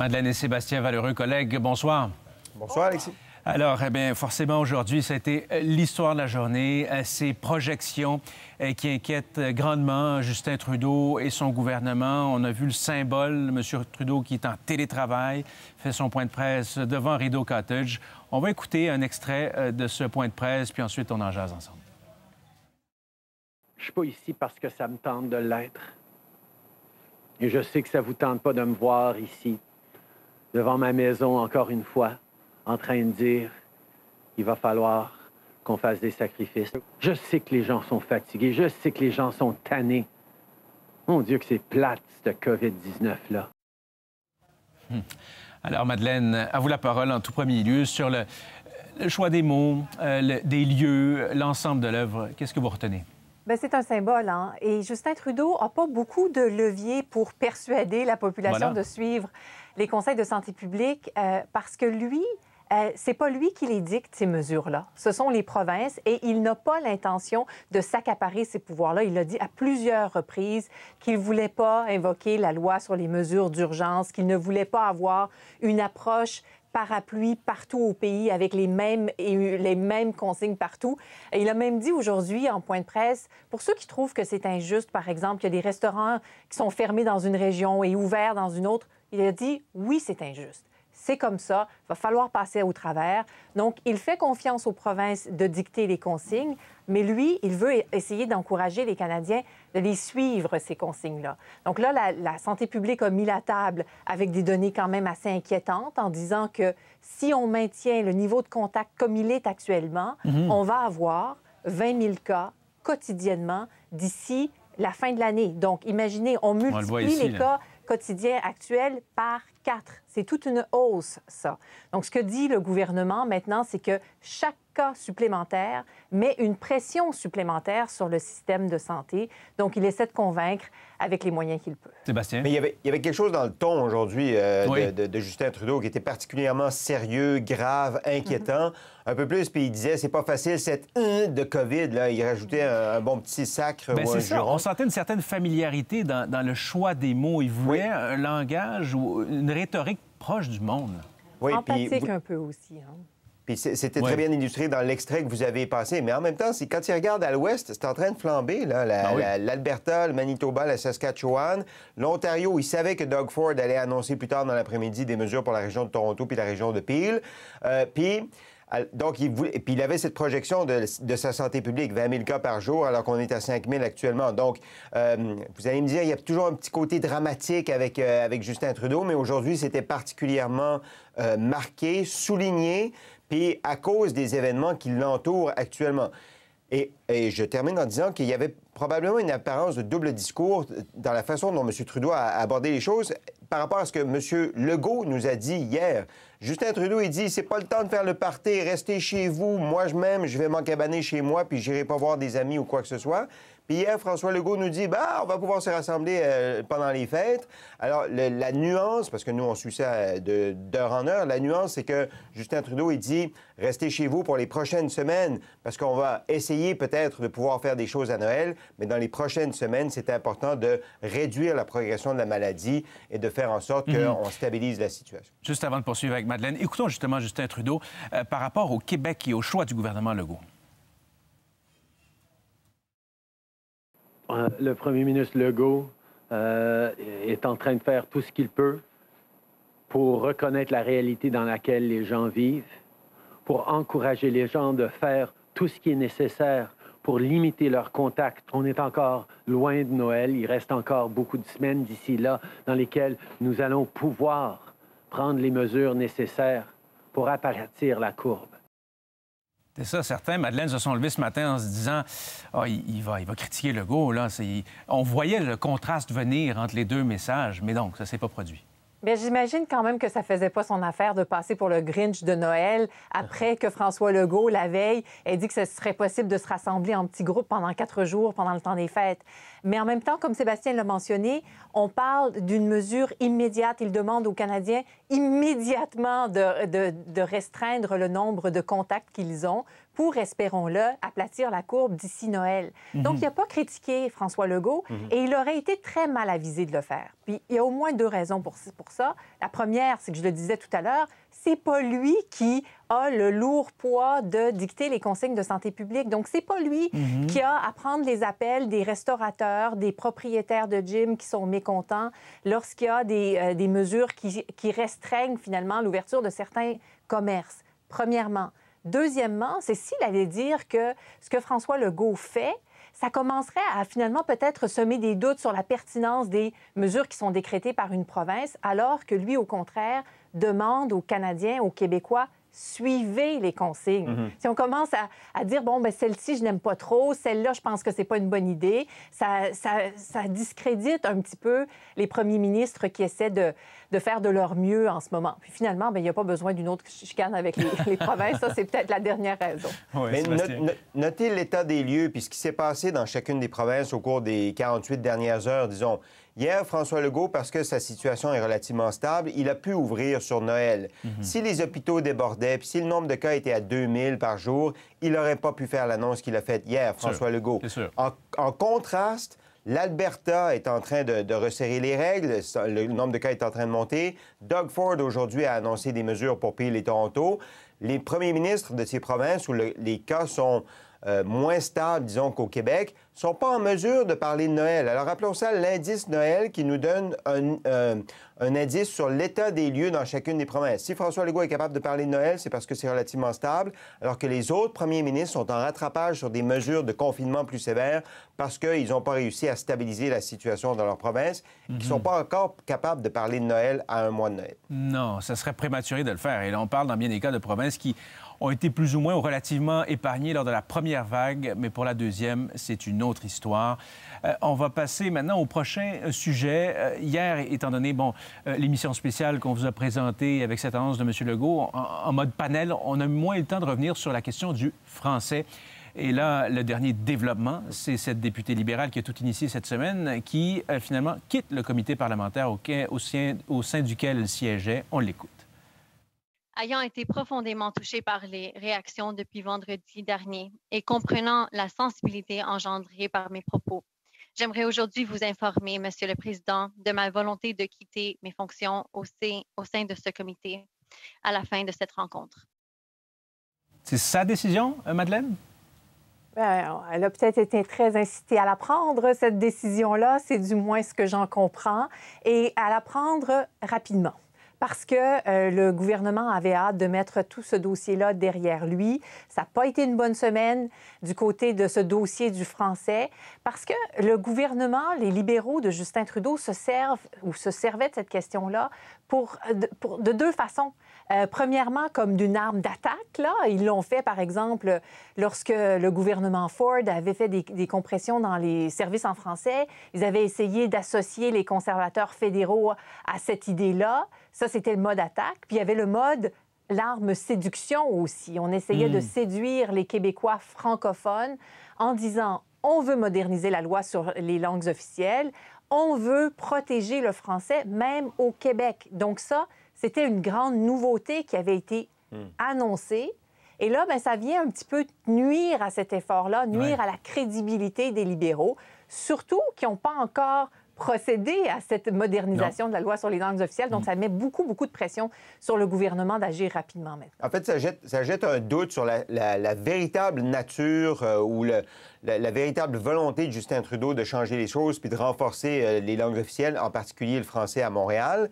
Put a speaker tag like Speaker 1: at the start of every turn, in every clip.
Speaker 1: Madeleine et Sébastien Valeureux, collègues, bonsoir. Bonsoir, Alexis. Alors, eh bien, forcément, aujourd'hui, ça a été l'histoire de la journée, euh, ces projections euh, qui inquiètent grandement Justin Trudeau et son gouvernement. On a vu le symbole, M. Trudeau qui est en télétravail, fait son point de presse devant Rideau Cottage. On va écouter un extrait euh, de ce point de presse, puis ensuite, on en jase ensemble.
Speaker 2: Je suis pas ici parce que ça me tente de l'être. Et je sais que ça vous tente pas de me voir ici devant ma maison encore une fois, en train de dire, qu'il va falloir qu'on fasse des sacrifices. Je sais que les gens sont fatigués, je sais que les gens sont tannés. Mon Dieu que c'est plate, ce COVID-19-là.
Speaker 1: Hmm. Alors, Madeleine, à vous la parole en tout premier lieu sur le, le choix des mots, euh, des lieux, l'ensemble de l'œuvre. Qu'est-ce que vous retenez?
Speaker 3: Ben, c'est un symbole. Hein? Et Justin Trudeau n'a pas beaucoup de leviers pour persuader la population de suivre les conseils de santé publique euh, parce que lui, ce euh, c'est pas lui qui les dicte, ces mesures-là. Ce sont les provinces et il n'a pas l'intention de s'accaparer ces pouvoirs-là. Il l'a dit à plusieurs reprises qu'il voulait pas invoquer la loi sur les mesures d'urgence, qu'il ne voulait pas avoir une approche parapluie partout au pays avec les mêmes, les mêmes consignes partout. il a même dit aujourd'hui en point de presse, pour ceux qui trouvent que c'est injuste, par exemple, qu'il y a des restaurants qui sont fermés dans une région et ouverts dans une autre, il a dit oui, c'est injuste. C'est comme ça, il va falloir passer au travers. Donc, il fait confiance aux provinces de dicter les consignes, mais lui, il veut e-, essayer d'encourager les Canadiens de les suivre, ces consignes-là. Donc là, la, santé publique a mis la table avec des données quand même assez inquiétantes en disant que si on maintient le niveau de contact comme il est actuellement, mhm. on va avoir 20 000 cas quotidiennement d'ici la fin de l'année. Donc, imaginez, on multiplie les cas quotidien actuel par quatre. C'est toute une hausse, ça. Donc, ce que dit le gouvernement maintenant, c'est que chaque cas supplémentaire met une pression supplémentaire sur le système de santé. Donc, il essaie de convaincre avec les moyens qu'il peut.
Speaker 4: Sébastien? Mais il y, avait, quelque chose dans le ton aujourd'hui euh, de, Justin Trudeau qui était particulièrement sérieux, grave, inquiétant. Mm-hmm. Un peu plus, puis il disait c'est pas facile cette de COVID. Là. Il rajoutait un, bon petit sacre. Ben,
Speaker 1: On sentait une certaine familiarité dans, le choix des mots. Il voulait un langage ou une rhétorique
Speaker 4: proche du monde.
Speaker 1: un
Speaker 3: peu aussi. Hein.
Speaker 4: Puis c'était très bien illustré dans l'extrait que vous avez passé. Mais en même temps, c'est quand ils regardent à l'ouest, c'est en train de flamber, ah l'Alberta, le Manitoba, la Saskatchewan. L'Ontario, ils savaient que Doug Ford allait annoncer plus tard dans l'après-midi des mesures pour la région de Toronto puis la région de Peel. Euh, puis donc, il puis il avait cette projection de, sa santé publique, 20 000 cas par jour, alors qu'on est à 5 000 actuellement. Donc, euh, vous allez me dire, il y a toujours un petit côté dramatique avec, euh, Justin Trudeau, mais aujourd'hui, c'était particulièrement euh, marqué, souligné, puis à cause des événements qui l'entourent actuellement. Et, et, je termine en disant qu'il y avait probablement une apparence de double discours dans la façon dont M. Trudeau a abordé les choses par rapport à ce que M. Legault nous a dit hier. Justin Trudeau, il dit c'est pas le temps de faire le party, restez chez vous. Moi, je m'aime, je vais m'encabaner chez moi, puis j'irai pas voir des amis ou quoi que ce soit. Puis hier, François Legault nous dit bah, on va pouvoir se rassembler euh, pendant les fêtes. Alors, la nuance, parce que nous, on suit ça euh, d'heure en heure, la nuance, c'est que Justin Trudeau, il dit restez chez vous pour les prochaines semaines, parce qu'on va essayer peut-être de pouvoir faire des choses à Noël, mais dans les prochaines semaines, c'est important de réduire la progression de la maladie et de faire en sorte mhm. qu'on stabilise la situation.
Speaker 1: Juste avant de poursuivre avec Madeleine. Écoutons justement Justin Trudeau euh, par rapport au Québec et au choix du gouvernement Legault.
Speaker 2: Euh, le premier ministre Legault euh, est en train de faire tout ce qu'il peut pour reconnaître la réalité dans laquelle les gens vivent, pour encourager les gens de faire tout ce qui est nécessaire pour limiter leurs contacts. On est encore loin de Noël, il reste encore beaucoup de semaines d'ici là dans lesquelles nous allons pouvoir prendre les mesures nécessaires pour aplatir la courbe.
Speaker 1: C'est ça, certains. Madeleine se sont levés ce matin en se disant ah, il, va, il va critiquer Legault. Là. On voyait le contraste venir entre les deux messages, mais donc, ça ne s'est pas produit.
Speaker 3: Mais ben, j'imagine quand même que ça faisait pas son affaire de passer pour le Grinch de Noël après que François Legault, la veille, ait dit que ce serait possible de se rassembler en petits groupes pendant quatre jours, pendant le temps des fêtes. Mais en même temps, comme Sébastien l'a mentionné, on parle d'une mesure immédiate. Il demande aux Canadiens immédiatement de restreindre le nombre de contacts qu'ils ont pour, espérons-le, aplatir la courbe d'ici Noël. Mhm. Donc, il n'a pas critiqué François Legault mhm. et il aurait été très mal avisé de le faire. Puis, il y a au moins deux raisons pour, ça. La première, c'est que je le disais tout à l'heure, c'est pas lui qui a le lourd poids de dicter les consignes de santé publique. Donc, c'est pas lui mhm. qui a à prendre les appels des restaurateurs, des propriétaires de gym qui sont mécontents lorsqu'il y a des, euh, mesures qui restreignent finalement l'ouverture de certains commerces. Premièrement. Deuxièmement, c'est s'il allait dire que ce que François Legault fait, ça commencerait à finalement peut-être semer des doutes sur la pertinence des mesures qui sont décrétées par une province, alors que lui, au contraire, demande aux Canadiens, aux Québécois, suivez les consignes. Mhm. Si on commence à, dire, bon, ben, celle-ci, je n'aime pas trop, celle-là, je pense que ce n'est pas une bonne idée, ça, discrédite un petit peu les premiers ministres qui essaient de, de faire de leur mieux en ce moment. Puis finalement, bien, il n'y a pas besoin d'une autre chicane avec les, provinces. Ça, c'est peut-être la dernière raison. Oui, Mais
Speaker 4: notez l'état des lieux puis ce qui s'est passé dans chacune des provinces au cours des 48 dernières heures, disons. Hier, François Legault, parce que sa situation est relativement stable, il a pu ouvrir sur Noël. Mhm. Si les hôpitaux débordaient, puis si le nombre de cas était à 2000 par jour, il n'aurait pas pu faire l'annonce qu'il a faite hier, François Legault. Sûr. en contraste, L'Alberta est en train de, resserrer les règles. Le nombre de cas est en train de monter. Doug Ford, aujourd'hui, a annoncé des mesures pour payer les Toronto. Les premiers ministres de ces provinces où les cas sont euh, moins stables, disons, qu'au Québec, sont pas en mesure de parler de Noël. Alors rappelons ça l'indice Noël qui nous donne euh, un, indice sur l'état des lieux dans chacune des provinces. Si François Legault est capable de parler de Noël, c'est parce que c'est relativement stable, alors que les autres premiers ministres sont en rattrapage sur des mesures de confinement plus sévères parce qu'ils n'ont pas réussi à stabiliser la situation dans leur province, et qui ne mhm. sont pas encore capables de parler de Noël à un mois de Noël.
Speaker 1: Non, ça serait prématuré de le faire. Et là, on parle dans bien des cas de provinces qui ont été plus ou moins ou relativement épargnés lors de la première vague, mais pour la deuxième, c'est une autre histoire. Euh, on va passer maintenant au prochain euh, sujet. Euh, hier, étant donné bon, l'émission spéciale qu'on vous a présentée avec cette annonce de M. Legault, en, mode panel, on a moins le temps de revenir sur la question du français. Et là, le dernier développement, c'est cette députée libérale qui a tout initié cette semaine, qui finalement quitte le comité parlementaire au, au, sein, au sein duquel elle siégeait. On l'écoute
Speaker 3: ayant été profondément touchée par les réactions depuis vendredi dernier et comprenant la sensibilité engendrée par mes propos, j'aimerais aujourd'hui vous informer, Monsieur le Président, de ma volonté de quitter mes fonctions au sein, de ce comité à la fin de cette rencontre.
Speaker 1: C'est sa décision, euh, Madeleine?
Speaker 3: Ben, elle a peut-être été très incitée à la prendre, cette décision-là. C'est du moins ce que j'en comprends. Et à la prendre rapidement parce que euh, le gouvernement avait hâte de mettre tout ce dossier-là derrière lui. Ça n'a pas été une bonne semaine du côté de ce dossier du français, parce que le gouvernement, les libéraux de Justin Trudeau se servent ou se servaient de cette question-là pour, de deux façons. Euh, premièrement, comme d'une arme d'attaque, là, ils l'ont fait par exemple lorsque le gouvernement Ford avait fait des compressions dans les services en français. Ils avaient essayé d'associer les conservateurs fédéraux à cette idée-là. Ça, c'était le mode attaque. Puis il y avait le mode l'arme séduction aussi. On essayait de hmm. séduire les Québécois francophones en disant on veut moderniser la loi sur les langues officielles, on veut protéger le français même au Québec. Donc ça, c'était une grande nouveauté qui avait été hmm. annoncée. Et là, ben, ça vient un petit peu nuire à cet effort-là, nuire à la crédibilité des libéraux, surtout qui n'ont pas encore procéder à cette modernisation de la loi sur les langues officielles. Donc, mm. ça met beaucoup, beaucoup de pression sur le gouvernement d'agir rapidement même.
Speaker 4: En fait, ça jette, un doute sur la, véritable nature euh, ou la, véritable volonté de Justin Trudeau de changer les choses puis de renforcer euh, les langues officielles, en particulier le français à Montréal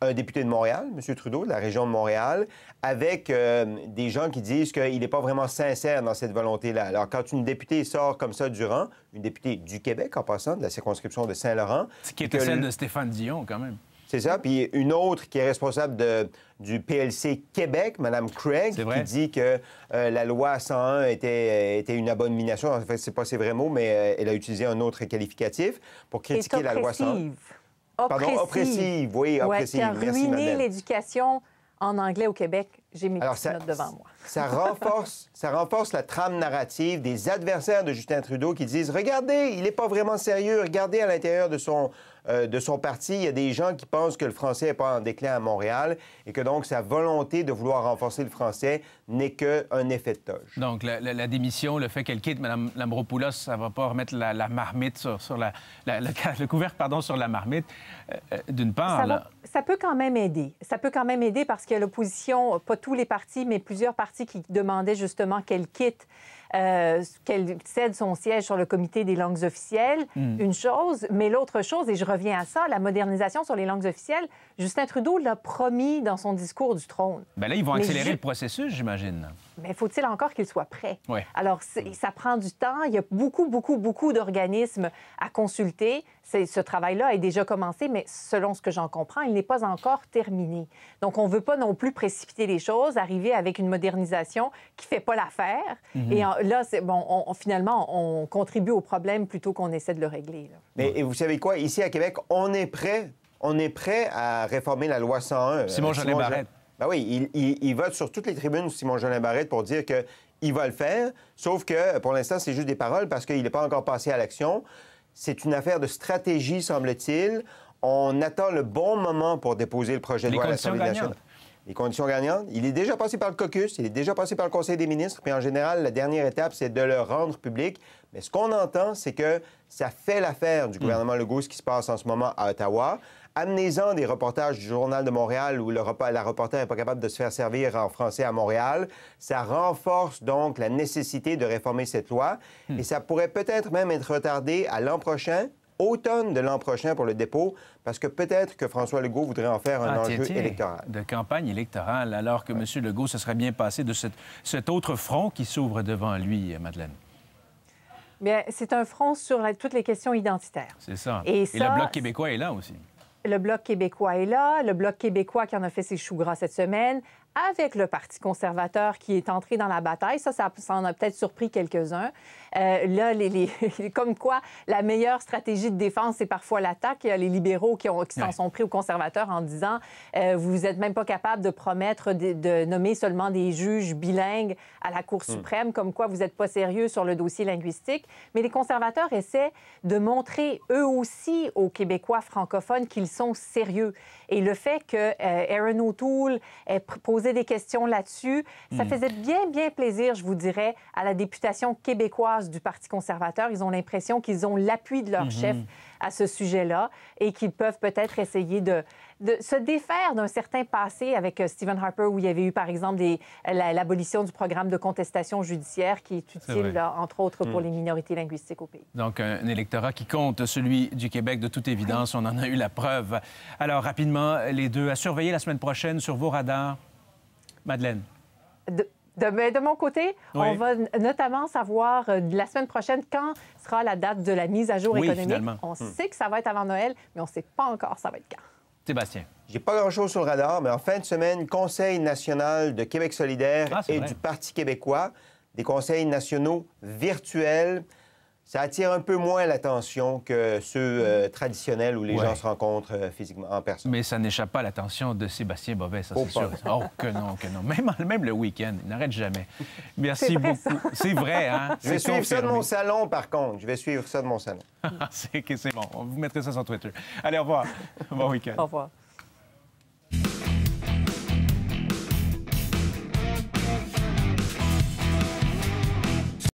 Speaker 4: un député de Montréal, M. Trudeau, de la région de Montréal, avec euh, des gens qui disent qu'il n'est pas vraiment sincère dans cette volonté-là. Alors, quand une députée sort comme ça du rang, une députée du Québec en passant, de la circonscription de Saint-Laurent... Ce qui était celle de
Speaker 1: Stéphane Dion, quand même.
Speaker 4: C'est ça. Puis une autre qui est responsable du PLC Québec, Mme Craig, qui dit que euh, la loi 101 euh, était, une abomination. En fait, ce c'est pas ses vrais mots, mais elle a utilisé un autre qualificatif pour critiquer la loi 101. Oppressive. oui, oppressive. a ruiné
Speaker 3: l'éducation en anglais au Québec. J'ai mis devant moi.
Speaker 4: ça, renforce, ça renforce la trame narrative des adversaires de Justin Trudeau qui disent Regardez, il n'est pas vraiment sérieux. Regardez à l'intérieur de son euh, de son parti. Il y a des gens qui pensent que le français n'est pas en déclin à Montréal et que donc sa volonté de vouloir renforcer le français n'est qu'un effet de toge.
Speaker 1: Donc la, démission, le fait qu'elle quitte Mme Lambropoulos, ça ne va pas remettre la, marmite sur, la, le, couvercle pardon, sur la marmite, euh, euh, d'une part.
Speaker 3: Ça, peut quand même aider. Ça peut quand même aider parce a l'opposition, pas tous les partis, mais plusieurs partis qui demandaient justement qu'elle quitte. Euh, qu'elle cède son siège sur le comité des langues officielles, hmm. une chose, mais l'autre chose, et je reviens à ça, la modernisation sur les langues officielles, Justin Trudeau l'a promis dans son discours du trône. Bien là, ils vont accélérer le
Speaker 1: processus, j'imagine.
Speaker 3: Mais faut-il encore qu'il soit prêt? Oui. Alors, ça prend du temps. Il y a beaucoup, beaucoup, beaucoup d'organismes à consulter ce travail-là est déjà commencé, mais selon ce que j'en comprends, il n'est pas encore terminé. Donc, on ne veut pas non plus précipiter les choses, arriver avec une modernisation qui ne fait pas l'affaire. Mhm. Et là, bon, finalement, on contribue au problème plutôt qu'on essaie de le régler.
Speaker 4: Mais vous savez quoi? Ici, à Québec, on est prêt, on est prêt à réformer la loi 101. Euh, Simon jean Barrette. Ben oui, il, vote sur toutes les tribunes, Simon jean Barrette, pour dire qu'il va le faire, sauf que pour l'instant, c'est juste des paroles parce qu'il n'est pas encore passé à l'action. C'est une affaire de stratégie, semble-t-il. On attend le bon moment pour déposer le projet de loi à l'Assemblée nationale. Les conditions gagnantes, il est déjà passé par le caucus, il est déjà passé par le Conseil des ministres, Mais en général, la dernière étape, c'est de le rendre public. Mais ce qu'on entend, c'est que ça fait l'affaire du gouvernement mm. Legault, ce qui se passe en ce moment à Ottawa amenez des reportages du Journal de Montréal où la reporter n'est pas capable de se faire servir en français à Montréal. Ça renforce donc la nécessité de réformer cette loi hmm. et ça pourrait peut-être même être retardé à l'an prochain automne de l'an prochain pour le dépôt, parce que peut-être que François Legault voudrait en faire un ah, enjeu électoral.
Speaker 1: De campagne électorale, alors que Monsieur M. Legault se serait bien passé de cet, cet autre front qui s'ouvre devant lui, Madeleine.
Speaker 3: Bien, c'est un front sur toutes les questions identitaires. C'est
Speaker 1: ça. Et, le Bloc québécois est là aussi
Speaker 3: le Bloc québécois est là, le Bloc québécois qui en a fait ses choux gras cette semaine, avec le Parti conservateur qui est entré dans la bataille. Ça, ça, ça en a peut-être surpris quelques-uns. Euh, là, comme quoi, la meilleure stratégie de défense, c'est parfois l'attaque. Il y a les libéraux qui, ont, s'en sont pris aux conservateurs en disant euh, vous n'êtes même pas capable de promettre de, nommer seulement des juges bilingues à la Cour hmm. suprême, comme quoi vous n'êtes pas sérieux sur le dossier linguistique. Mais les conservateurs essaient de montrer eux aussi aux Québécois francophones qu'ils sont sérieux. Et le fait que euh, Erin Aaron O'Toole ait posé des questions là-dessus, ça hmm. faisait bien, bien plaisir, je vous dirais, à la députation québécoise du Parti conservateur. Ils ont l'impression qu'ils ont l'appui de leur mhm. chef à ce sujet-là et qu'ils peuvent peut-être essayer de, se défaire d'un certain passé avec euh, Stephen Harper où il y avait eu, par exemple, l'abolition du programme de contestation judiciaire qui est utile, entre autres, pour mhm. les minorités linguistiques au pays.
Speaker 1: Donc, un, électorat qui compte, celui du Québec, de toute évidence. On en a eu la preuve. Alors, rapidement, les deux, à surveiller la semaine prochaine sur vos radars. Madeleine.
Speaker 3: De, mon côté, on va notamment savoir euh, la semaine prochaine quand sera la date de la mise à jour économique. On hmm. sait que ça va être avant Noël, mais on ne sait pas encore ça va être quand.
Speaker 4: Sébastien. J'ai pas grand-chose sur le radar, mais en fin de semaine, Conseil national de Québec solidaire ah, et du Parti québécois, des conseils nationaux virtuels ça attire un peu moins l'attention que ceux euh, traditionnels où les gens se rencontrent euh, physiquement en personne.
Speaker 1: Mais ça n'échappe pas à l'attention de Sébastien Bovet, ça, c'est sûr. Oh, que non, que non. Même, le week-end, il n'arrête jamais. Merci beaucoup.
Speaker 4: C'est vrai, hein? Je vais suivre ça de mon salon, par contre. Je vais suivre ça de mon salon. c'est
Speaker 1: bon. Vous mettrez ça sur Twitter. Allez, au revoir. bon week-end. Au revoir.